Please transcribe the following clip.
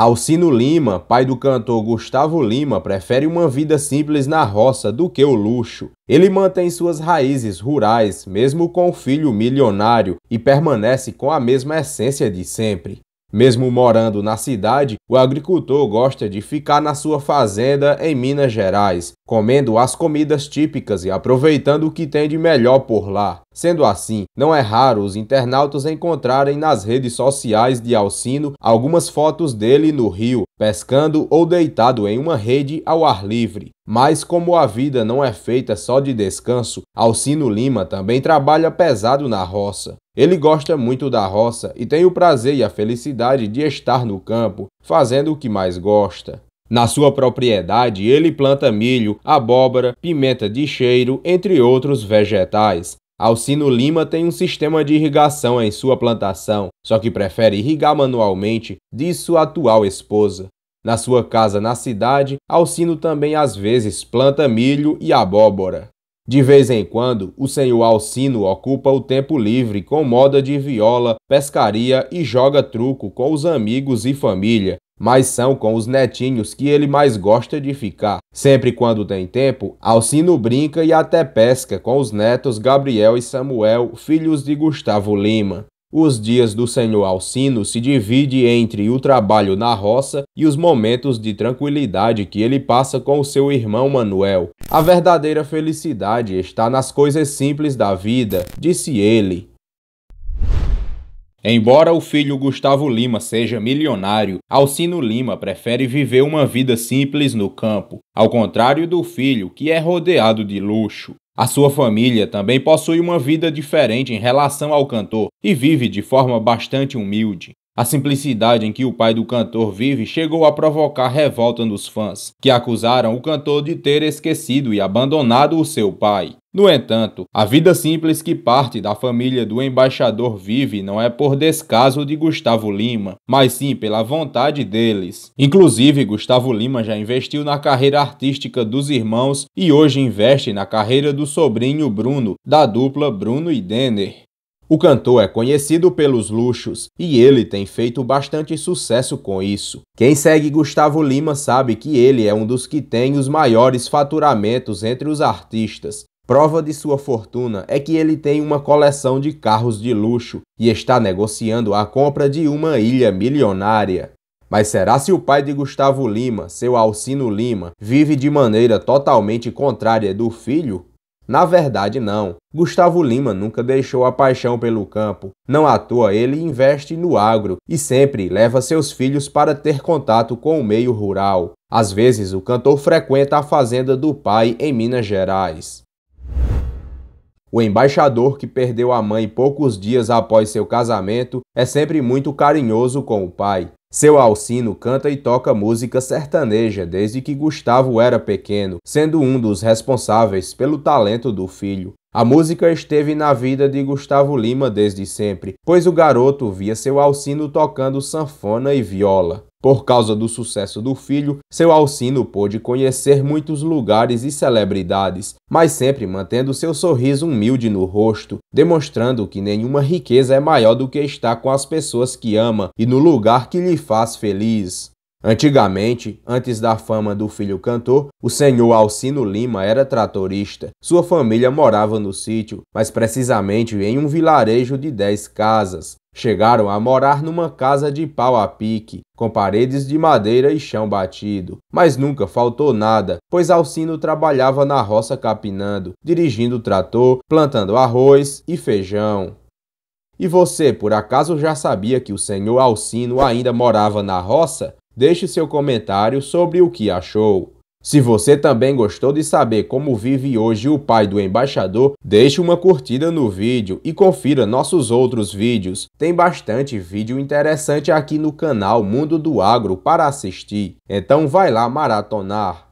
Alcino Lima, pai do cantor Gustavo Lima, prefere uma vida simples na roça do que o luxo. Ele mantém suas raízes rurais, mesmo com o filho milionário, e permanece com a mesma essência de sempre. Mesmo morando na cidade, o agricultor gosta de ficar na sua fazenda em Minas Gerais, comendo as comidas típicas e aproveitando o que tem de melhor por lá. Sendo assim, não é raro os internautas encontrarem nas redes sociais de Alcino algumas fotos dele no rio, pescando ou deitado em uma rede ao ar livre. Mas como a vida não é feita só de descanso, Alcino Lima também trabalha pesado na roça. Ele gosta muito da roça e tem o prazer e a felicidade de estar no campo, fazendo o que mais gosta. Na sua propriedade, ele planta milho, abóbora, pimenta de cheiro, entre outros vegetais. Alcino Lima tem um sistema de irrigação em sua plantação, só que prefere irrigar manualmente, diz sua atual esposa. Na sua casa na cidade, Alcino também às vezes planta milho e abóbora. De vez em quando, o senhor Alcino ocupa o tempo livre com moda de viola, pescaria e joga truco com os amigos e família, mas são com os netinhos que ele mais gosta de ficar. Sempre quando tem tempo, Alcino brinca e até pesca com os netos Gabriel e Samuel, filhos de Gustavo Lima. Os dias do senhor Alcino se dividem entre o trabalho na roça e os momentos de tranquilidade que ele passa com o seu irmão Manuel. A verdadeira felicidade está nas coisas simples da vida, disse ele. Embora o filho Gustavo Lima seja milionário, Alcino Lima prefere viver uma vida simples no campo, ao contrário do filho, que é rodeado de luxo. A sua família também possui uma vida diferente em relação ao cantor e vive de forma bastante humilde. A simplicidade em que o pai do cantor vive chegou a provocar revolta nos fãs, que acusaram o cantor de ter esquecido e abandonado o seu pai. No entanto, a vida simples que parte da família do embaixador vive não é por descaso de Gustavo Lima, mas sim pela vontade deles. Inclusive, Gustavo Lima já investiu na carreira artística dos irmãos e hoje investe na carreira do sobrinho Bruno, da dupla Bruno e Denner. O cantor é conhecido pelos luxos e ele tem feito bastante sucesso com isso. Quem segue Gustavo Lima sabe que ele é um dos que tem os maiores faturamentos entre os artistas. Prova de sua fortuna é que ele tem uma coleção de carros de luxo e está negociando a compra de uma ilha milionária. Mas será se o pai de Gustavo Lima, seu Alcino Lima, vive de maneira totalmente contrária do filho? Na verdade, não. Gustavo Lima nunca deixou a paixão pelo campo. Não à toa ele investe no agro e sempre leva seus filhos para ter contato com o meio rural. Às vezes, o cantor frequenta a fazenda do pai em Minas Gerais. O embaixador que perdeu a mãe poucos dias após seu casamento é sempre muito carinhoso com o pai. Seu Alcino canta e toca música sertaneja desde que Gustavo era pequeno, sendo um dos responsáveis pelo talento do filho. A música esteve na vida de Gustavo Lima desde sempre, pois o garoto via seu Alcino tocando sanfona e viola. Por causa do sucesso do filho, seu Alcino pôde conhecer muitos lugares e celebridades, mas sempre mantendo seu sorriso humilde no rosto, demonstrando que nenhuma riqueza é maior do que estar com as pessoas que ama e no lugar que lhe faz feliz. Antigamente, antes da fama do filho cantor, o senhor Alcino Lima era tratorista. Sua família morava no sítio, mas precisamente em um vilarejo de dez casas. Chegaram a morar numa casa de pau a pique, com paredes de madeira e chão batido. Mas nunca faltou nada, pois Alcino trabalhava na roça capinando, dirigindo o trator, plantando arroz e feijão. E você, por acaso, já sabia que o senhor Alcino ainda morava na roça? Deixe seu comentário sobre o que achou. Se você também gostou de saber como vive hoje o pai do embaixador, deixe uma curtida no vídeo e confira nossos outros vídeos. Tem bastante vídeo interessante aqui no canal Mundo do Agro para assistir. Então vai lá maratonar.